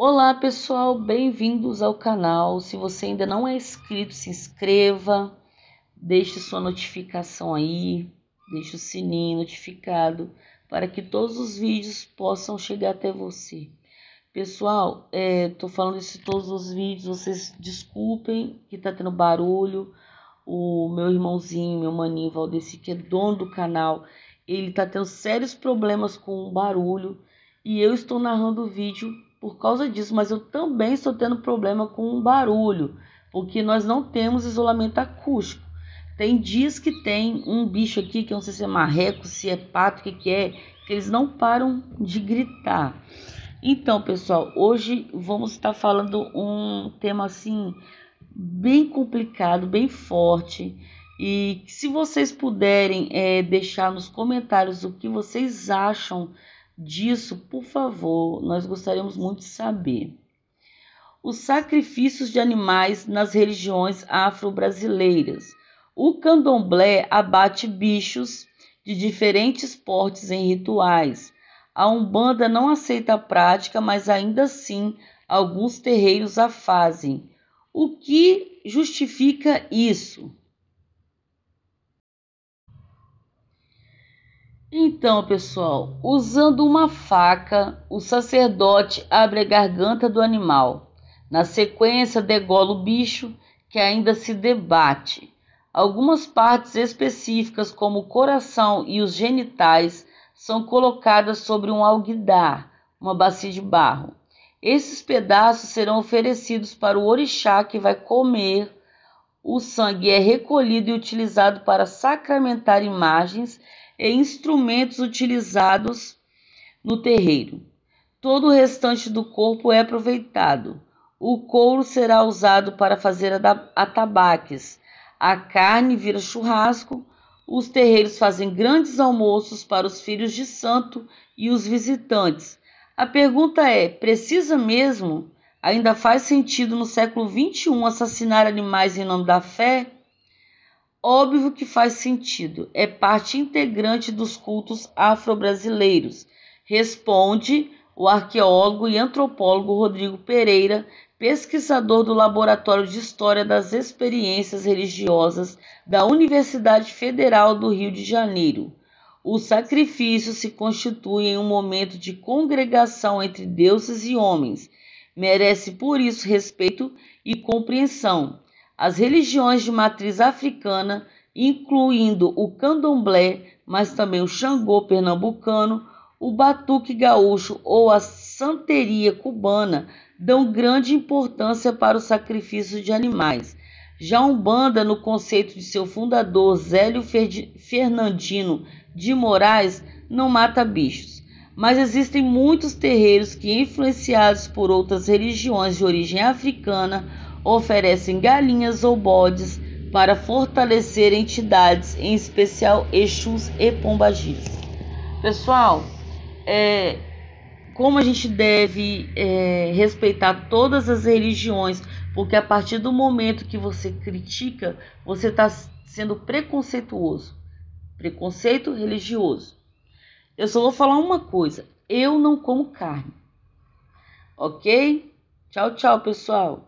Olá pessoal, bem-vindos ao canal. Se você ainda não é inscrito, se inscreva, deixe sua notificação aí, deixe o sininho notificado para que todos os vídeos possam chegar até você. Pessoal, estou é, falando isso em todos os vídeos, vocês desculpem que está tendo barulho. O meu irmãozinho, meu maninho Valdeci, que é dono do canal, ele está tendo sérios problemas com o barulho e eu estou narrando o vídeo por causa disso, mas eu também estou tendo problema com o barulho, porque nós não temos isolamento acústico. Tem dias que tem um bicho aqui, que eu não sei se é marreco, se é pato, o que, que é, que eles não param de gritar. Então, pessoal, hoje vamos estar falando um tema assim bem complicado, bem forte. E se vocês puderem é, deixar nos comentários o que vocês acham disso, por favor, nós gostaríamos muito de saber. Os sacrifícios de animais nas religiões afro-brasileiras. O candomblé abate bichos de diferentes portes em rituais. A Umbanda não aceita a prática, mas ainda assim alguns terreiros a fazem. O que justifica isso? Então, pessoal, usando uma faca, o sacerdote abre a garganta do animal. Na sequência, degola o bicho, que ainda se debate. Algumas partes específicas, como o coração e os genitais, são colocadas sobre um alguidar, uma bacia de barro. Esses pedaços serão oferecidos para o orixá que vai comer o sangue é recolhido e utilizado para sacramentar imagens e instrumentos utilizados no terreiro. Todo o restante do corpo é aproveitado. O couro será usado para fazer atabaques. A carne vira churrasco. Os terreiros fazem grandes almoços para os filhos de santo e os visitantes. A pergunta é: precisa mesmo ainda faz sentido no século XXI assassinar animais em nome da fé? Óbvio que faz sentido, é parte integrante dos cultos afro-brasileiros, responde o arqueólogo e antropólogo Rodrigo Pereira, pesquisador do Laboratório de História das Experiências Religiosas da Universidade Federal do Rio de Janeiro. O sacrifício se constitui em um momento de congregação entre deuses e homens merece por isso respeito e compreensão. As religiões de matriz africana, incluindo o candomblé, mas também o xangô pernambucano, o batuque gaúcho ou a santeria cubana, dão grande importância para o sacrifício de animais. Já Umbanda, no conceito de seu fundador Zélio Fernandino de Moraes, não mata bichos mas existem muitos terreiros que, influenciados por outras religiões de origem africana, oferecem galinhas ou bodes para fortalecer entidades, em especial Exus e Pombagiras. Pessoal, é, como a gente deve é, respeitar todas as religiões, porque a partir do momento que você critica, você está sendo preconceituoso. Preconceito religioso. Eu só vou falar uma coisa: eu não como carne. Ok? Tchau, tchau, pessoal.